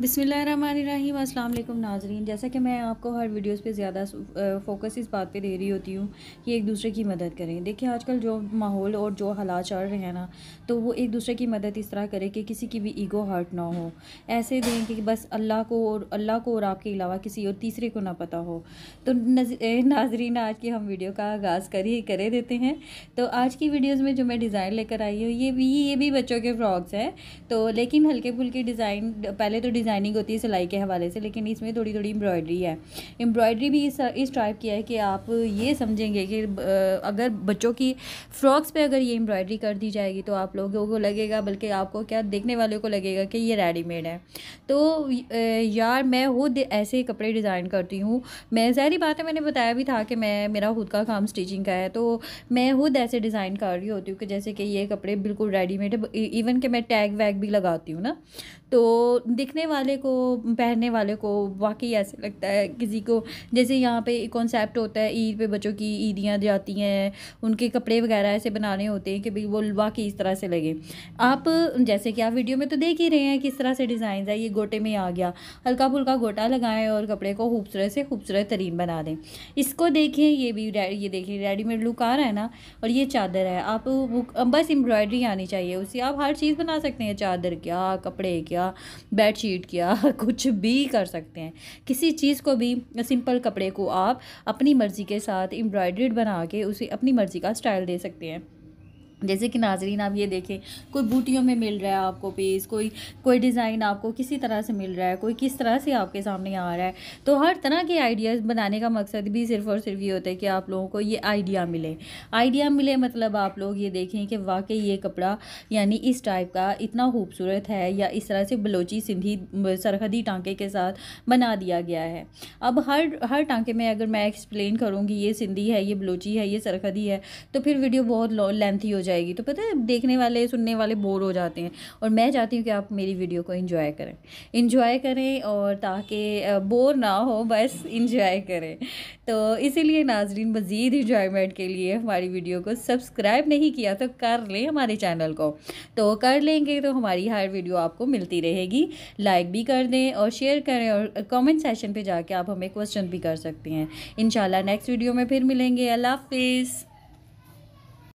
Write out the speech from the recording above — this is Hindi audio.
बिसमीम अल्लाम नाजरीन जैसा कि मैं आपको हर वीडियोस पे ज़्यादा फोकस इस बात पे दे रही होती हूँ कि एक दूसरे की मदद करें देखिए आजकल जो माहौल और जो हालात चल रहे हैं ना तो वो एक दूसरे की मदद इस तरह करें कि किसी की भी ईगो हर्ट ना हो ऐसे दें कि बस अल्लाह को और अल्लाह को और आपके अलावा किसी और तीसरे को ना पता हो तो नाजरीन आज की हम वीडियो का आगाज़ कर ही करे देते हैं तो आज की वीडियोज़ में जो मैं डिज़ाइन लेकर आई हूँ ये भी ये भी बच्चों के फ्रॉक्स हैं तो लेकिन हल्के फुल्के डिज़ाइन पहले तो डिज़ाइनिंग होती है सिलाई के हवाले से लेकिन इसमें थोड़ी थोड़ी एम्ब्रॉयडरी है एम्ब्रॉयडरी भी इस इस टाइप की है कि आप ये समझेंगे कि अगर बच्चों की फ्रॉक्स पे अगर ये एम्ब्रॉयडरी कर दी जाएगी तो आप लोगों को लगेगा बल्कि आपको क्या देखने वाले को लगेगा कि ये रेडीमेड है तो यार मैं खुद ऐसे कपड़े डिज़ाइन करती हूँ मैं जहरी बात है मैंने बताया भी था कि मैं मेरा खुद का काम स्टिचिंग का है तो मैं खुद ऐसे डिज़ाइन कर रही होती हूँ कि जैसे कि ये कपड़े बिल्कुल रेडीमेड है इवन e, कि मैं टैग वैग भी लगाती हूँ ना तो दिखने वाले को पहनने वाले को वाकई ऐसे लगता है किसी को जैसे यहाँ पे एक कॉन्सेप्ट होता है ईद पे बच्चों की ईदियाँ जाती हैं उनके कपड़े वगैरह ऐसे बनाने होते हैं कि भाई वो वाकई इस तरह से लगे आप जैसे कि आप वीडियो में तो देख ही रहे हैं किस तरह से डिज़ाइन है ये गोटे में आ गया हल्का फुल्का गोटा लगाएं और कपड़े को खूबसूरत से खूबसूरत तरीन बना दें इसको देखें ये भी ये देखिए रेडीमेड लुक आ रहा है ना और ये चादर है आप बस एम्ब्रॉयडरी आनी चाहिए उससे आप हर चीज़ बना सकते हैं चादर क्या कपड़े क्या किया बेड शीट किया कुछ भी कर सकते हैं किसी चीज़ को भी सिंपल कपड़े को आप अपनी मर्ज़ी के साथ एम्ब्रॉयड्रेड बना के उसे अपनी मर्ज़ी का स्टाइल दे सकते हैं जैसे कि नाजरीन आप ये देखें कोई बूटियों में मिल रहा है आपको पीस कोई कोई डिज़ाइन आपको किसी तरह से मिल रहा है कोई किस तरह से आपके सामने आ रहा है तो हर तरह के आइडियाज़ बनाने का मकसद भी सिर्फ और सिर्फ ये होता है कि आप लोगों को ये आइडिया मिले आइडिया मिले मतलब आप लोग ये देखें कि वाकई ये कपड़ा यानी इस टाइप का इतना खूबसूरत है या इस तरह से बलोची सिंधी सरहदी टाँके के साथ बना दिया गया है अब हर हर टाँके में अगर मैं एक्सप्लेन करूँगी ये सिंधी है ये बलोची है ये सरहदी है तो फिर वीडियो बहुत लेंथी हो जाए जाएगी तो पता है देखने वाले सुनने वाले बोर हो जाते हैं और मैं चाहती हूँ कि आप मेरी वीडियो को इन्जॉय करें इन्जॉय करें और ताकि बोर ना हो बस इन्जॉय करें तो इसीलिए नाजरीन मज़ीद इन्जॉयमेंट के लिए हमारी वीडियो को सब्सक्राइब नहीं किया तो कर लें हमारे चैनल को तो कर लेंगे तो हमारी हर वीडियो आपको मिलती रहेगी लाइक भी कर दें और शेयर करें और कमेंट सेशन पे जाके आप हमें क्वेश्चन भी कर सकते हैं इन नेक्स्ट वीडियो में फिर मिलेंगे अल्लाह हाफिज़